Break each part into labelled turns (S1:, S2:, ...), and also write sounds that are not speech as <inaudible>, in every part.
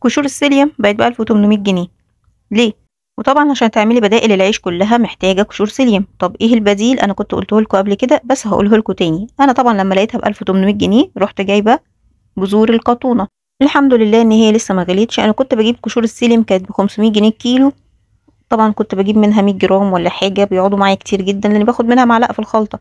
S1: قشور السيليوم بقت بألف 1800 جنيه ليه وطبعا عشان تعملي بدائل العيش كلها محتاجه قشور سيليوم طب ايه البديل انا كنت قلته لكم قبل كده بس هقوله لكم تاني انا طبعا لما لقيتها ب 1800 جنيه رحت جايبه بذور القطونه الحمد لله ان هي لسه ما غليتش انا كنت بجيب قشور السيليوم كانت ب 500 جنيه الكيلو طبعا كنت بجيب منها 100 جرام ولا حاجه بيقعدوا معايا كتير جدا لان باخد منها معلقه في الخلطه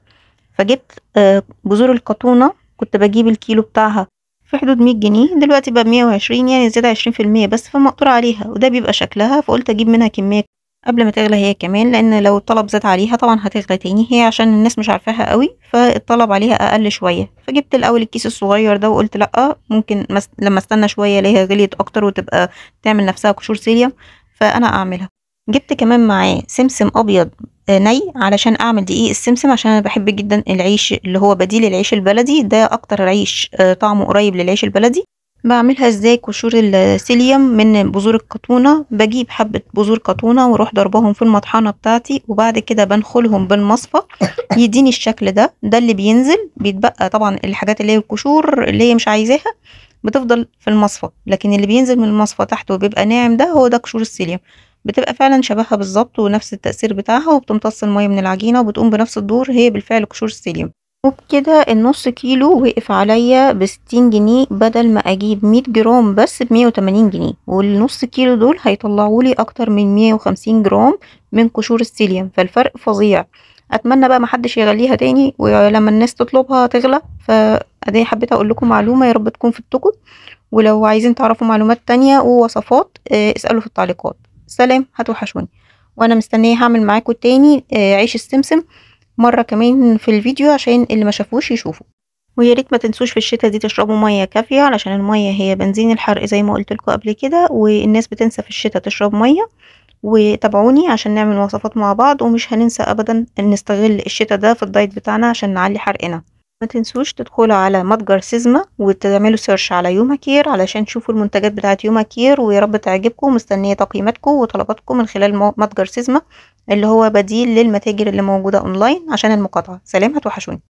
S1: فجبت آه، بذور القطونه كنت بجيب الكيلو بتاعها في حدود مية جنيه دلوقتي بقى 120 وعشرين يعني زيادة عشرين بس فمقدور عليها وده بيبقى شكلها فقلت اجيب منها كمية قبل ما تغلى هي كمان لان لو الطلب زاد عليها طبعا هتغلى تاني هي عشان الناس مش عارفاها قوي فالطلب عليها اقل شويه فجبت الاول الكيس الصغير ده وقلت لا ممكن مس... لما استنى شويه ليها غليت اكتر وتبقى تعمل نفسها قشور سيليا فانا اعملها جبت كمان معاه سمسم ابيض ني علشان اعمل دقيق السمسم عشان انا بحب جدا العيش اللي هو بديل العيش البلدي ده اكتر عيش آه، طعمه قريب للعيش البلدي بعملها ازاي قشور السيليوم من بذور القطونة بجيب حبة بذور قطونة واروح ضربهم في المطحنة بتاعتي وبعد كده بنخلهم بالمصفى <coughs> يديني الشكل ده ده اللي بينزل بيتبقى طبعا الحاجات اللي هي القشور اللي هي مش عايزاها بتفضل في المصفى لكن اللي بينزل من المصفى تحت وبيبقى ناعم ده هو ده قشور السيليوم بتبقى فعلا شبهها بالظبط ونفس التأثير بتاعها وبتمتص المية من العجينة وبتقوم بنفس الدور هي بالفعل قشور السيليوم وبكده النص كيلو وقف عليا بستين جنيه بدل ما اجيب مية جرام بس بمية وتمانين جنيه والنص كيلو دول هيطلعولي اكتر من مية وخمسين جرام من قشور السيليوم فالفرق فظيع اتمنى بقى محدش يغليها تاني ولما الناس تطلبها تغلى فادي حبيت اقول لكم معلومه يا رب تكون في التكت ولو عايزين تعرفوا معلومات تانية ووصفات آه، اسالوا في التعليقات سلام هتوحشوني وانا مستنيه هعمل معاكم تاني آه، عيش السمسم مره كمان في الفيديو عشان اللي ما شافوش يشوفوا ويا ريت ما تنسوش في الشتا دي تشربوا ميه كافيه علشان الميه هي بنزين الحرق زي ما قلت لكم قبل كده والناس بتنسى في الشتا تشرب ميه وتابعوني عشان نعمل وصفات مع بعض ومش هننسى ابدا نستغل الشتا ده في الدايت بتاعنا عشان نعلي حرقنا ما تنسوش تدخلوا على متجر سيزما وتعملوا سيرش على يوما كير علشان تشوفوا المنتجات بتاعت يوما كير ويا رب تعجبكم مستنيه تقييماتكم وطلباتكم من خلال متجر سيزما اللي هو بديل للمتاجر اللي موجوده اونلاين عشان المقاطعه سلام هتوحشوني